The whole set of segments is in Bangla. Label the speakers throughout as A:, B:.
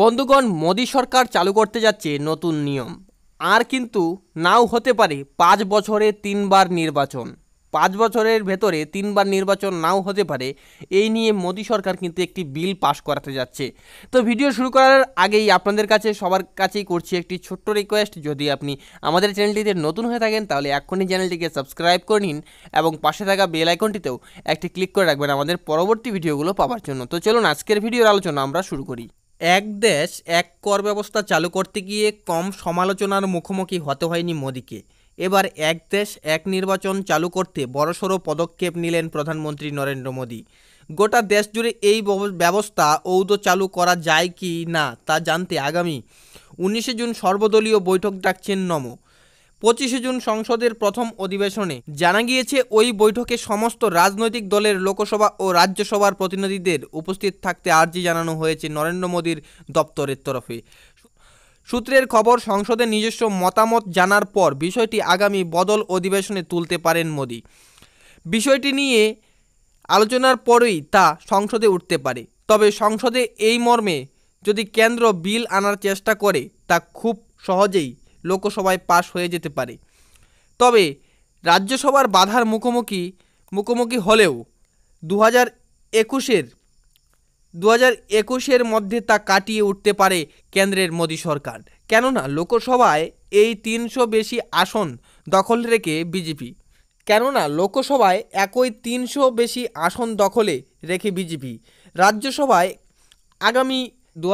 A: বন্ধুগণ মোদী সরকার চালু করতে যাচ্ছে নতুন নিয়ম আর কিন্তু নাও হতে পারে পাঁচ বছরে তিনবার নির্বাচন পাঁচ বছরের ভেতরে তিনবার নির্বাচন নাও হতে পারে এই নিয়ে মোদী সরকার কিন্তু একটি বিল পাশ করাতে যাচ্ছে তো ভিডিও শুরু করার আগেই আপনাদের কাছে সবার কাছেই করছি একটি ছোট্ট রিকোয়েস্ট যদি আপনি আমাদের চ্যানেলটিতে নতুন হয়ে থাকেন তাহলে এখনই চ্যানেলটিকে সাবস্ক্রাইব করে নিন এবং পাশে থাকা বেল আইকনটিতেও একটি ক্লিক করে রাখবেন আমাদের পরবর্তী ভিডিওগুলো পাওয়ার জন্য তো চলুন আজকের ভিডিওর আলোচনা আমরা শুরু করি এক দেশ এক কর ব্যবস্থা চালু করতে গিয়ে কম সমালোচনার মুখোমুখি হতে হয়নি মোদীকে এবার এক দেশ এক নির্বাচন চালু করতে বড়সড় পদক্ষেপ নিলেন প্রধানমন্ত্রী নরেন্দ্র মোদী গোটা দেশ জুড়ে এই ব্যবস্থা ঔদ চালু করা যায় কি না তা জানতে আগামী উনিশে জুন সর্বদলীয় বৈঠক ডাকছেন নমো পঁচিশে জুন সংসদের প্রথম অধিবেশনে জানা গিয়েছে ওই বৈঠকে সমস্ত রাজনৈতিক দলের লোকসভা ও রাজ্যসভার প্রতিনিধিদের উপস্থিত থাকতে আর্জি জানানো হয়েছে নরেন্দ্র মোদীর দপ্তরের তরফে সূত্রের খবর সংসদের নিজস্ব মতামত জানার পর বিষয়টি আগামী বদল অধিবেশনে তুলতে পারেন মোদী বিষয়টি নিয়ে আলোচনার পরেই তা সংসদে উঠতে পারে তবে সংসদে এই মর্মে যদি কেন্দ্র বিল আনার চেষ্টা করে তা খুব সহজেই লোকসভায় পাশ হয়ে যেতে পারে তবে রাজ্যসভার বাধার মুখোমুখি মুখোমুখি হলেও দু হাজার একুশের দু হাজার একুশের মধ্যে তা কাটিয়ে উঠতে পারে কেন্দ্রের মোদী সরকার কেননা লোকসভায় এই তিনশো বেশি আসন দখল রেখে বিজেপি কেননা লোকসভায় একই তিনশো বেশি আসন দখলে রেখে বিজেপি রাজ্যসভায় আগামী দু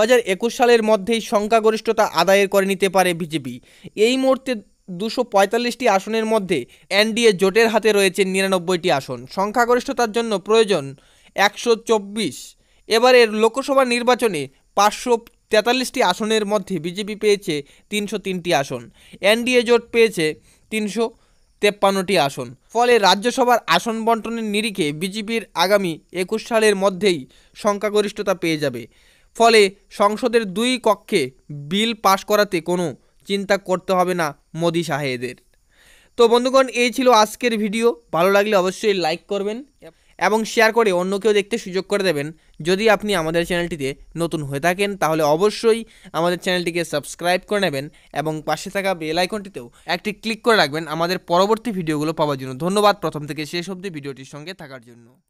A: সালের মধ্যেই সংখ্যাগরিষ্ঠতা আদায়ের করে নিতে পারে বিজেপি এই মুহূর্তে দুশো পঁয়তাল্লিশটি আসনের মধ্যে এনডিএ জোটের হাতে রয়েছে নিরানব্বইটি আসন সংখ্যাগরিষ্ঠতার জন্য প্রয়োজন একশো চব্বিশ এবারের লোকসভা নির্বাচনে পাঁচশো তেতাল্লিশটি আসনের মধ্যে বিজেপি পেয়েছে তিনশো তিনটি আসন এনডিএ জোট পেয়েছে তিনশো তেপ্পান্নটি আসন ফলে রাজ্যসভার আসন বন্টনের নিরিখে বিজেপির আগামী একুশ সালের মধ্যেই সংখ্যাগরিষ্ঠতা পেয়ে যাবে ফলে সংসদের দুই কক্ষে বিল পাশ করাতে কোনো চিন্তা করতে হবে না মোদি সাহেদের তো বন্ধুগণ এই ছিল আজকের ভিডিও ভালো লাগলে অবশ্যই লাইক করবেন এবং শেয়ার করে অন্য কেউ দেখতে সুযোগ করে দেবেন যদি আপনি আমাদের চ্যানেলটিতে নতুন হয়ে থাকেন তাহলে অবশ্যই আমাদের চ্যানেলটিকে সাবস্ক্রাইব করে নেবেন এবং পাশে থাকা বেল আইকনটিতেও একটি ক্লিক করে রাখবেন আমাদের পরবর্তী ভিডিওগুলো পাওয়ার জন্য ধন্যবাদ প্রথম থেকে শেষ অবধি ভিডিওটির সঙ্গে থাকার জন্য